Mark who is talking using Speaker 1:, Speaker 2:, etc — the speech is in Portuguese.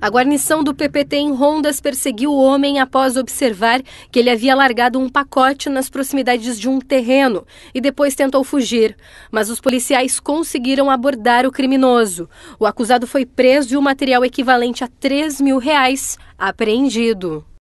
Speaker 1: A guarnição do PPT em Rondas perseguiu o homem após observar que ele havia largado um pacote nas proximidades de um terreno e depois tentou fugir. Mas os policiais conseguiram abordar o criminoso. O acusado foi preso e o material equivalente a 3 mil reais apreendido.